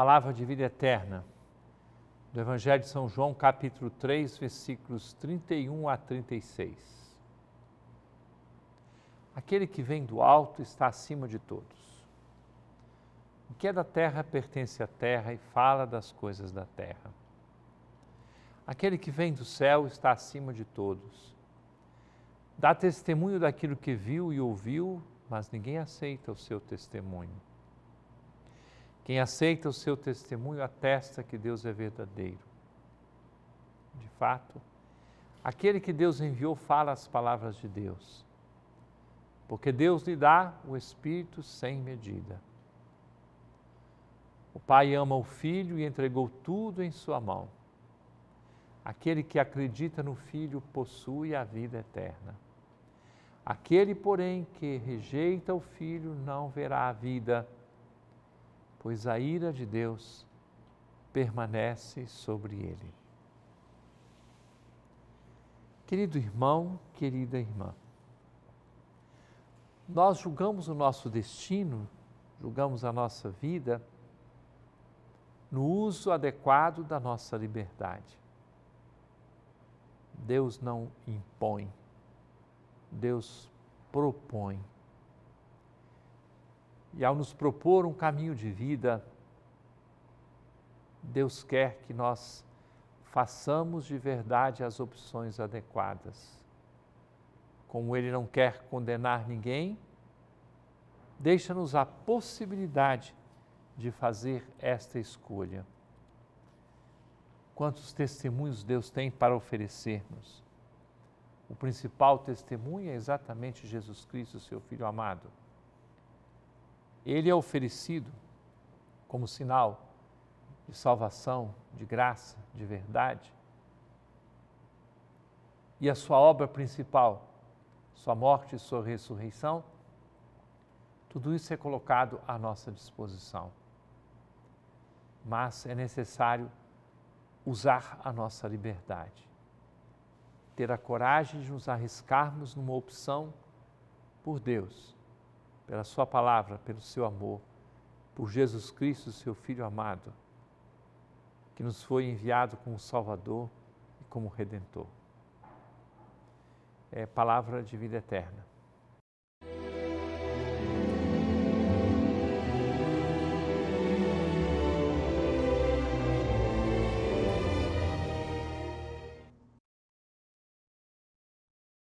Palavra de vida eterna. Do Evangelho de São João, capítulo 3, versículos 31 a 36. Aquele que vem do alto está acima de todos. O que é da terra pertence à terra e fala das coisas da terra. Aquele que vem do céu está acima de todos. Dá testemunho daquilo que viu e ouviu, mas ninguém aceita o seu testemunho. Quem aceita o seu testemunho atesta que Deus é verdadeiro. De fato, aquele que Deus enviou fala as palavras de Deus, porque Deus lhe dá o Espírito sem medida. O Pai ama o Filho e entregou tudo em sua mão. Aquele que acredita no Filho possui a vida eterna. Aquele, porém, que rejeita o Filho não verá a vida eterna pois a ira de Deus permanece sobre ele. Querido irmão, querida irmã, nós julgamos o nosso destino, julgamos a nossa vida no uso adequado da nossa liberdade. Deus não impõe, Deus propõe. E ao nos propor um caminho de vida, Deus quer que nós façamos de verdade as opções adequadas. Como Ele não quer condenar ninguém, deixa-nos a possibilidade de fazer esta escolha. Quantos testemunhos Deus tem para oferecermos? O principal testemunho é exatamente Jesus Cristo, seu Filho amado. Ele é oferecido como sinal de salvação, de graça, de verdade. E a sua obra principal, sua morte e sua ressurreição, tudo isso é colocado à nossa disposição. Mas é necessário usar a nossa liberdade, ter a coragem de nos arriscarmos numa opção por Deus pela Sua palavra, pelo seu amor, por Jesus Cristo, seu Filho amado, que nos foi enviado como Salvador e como Redentor. É palavra de vida eterna.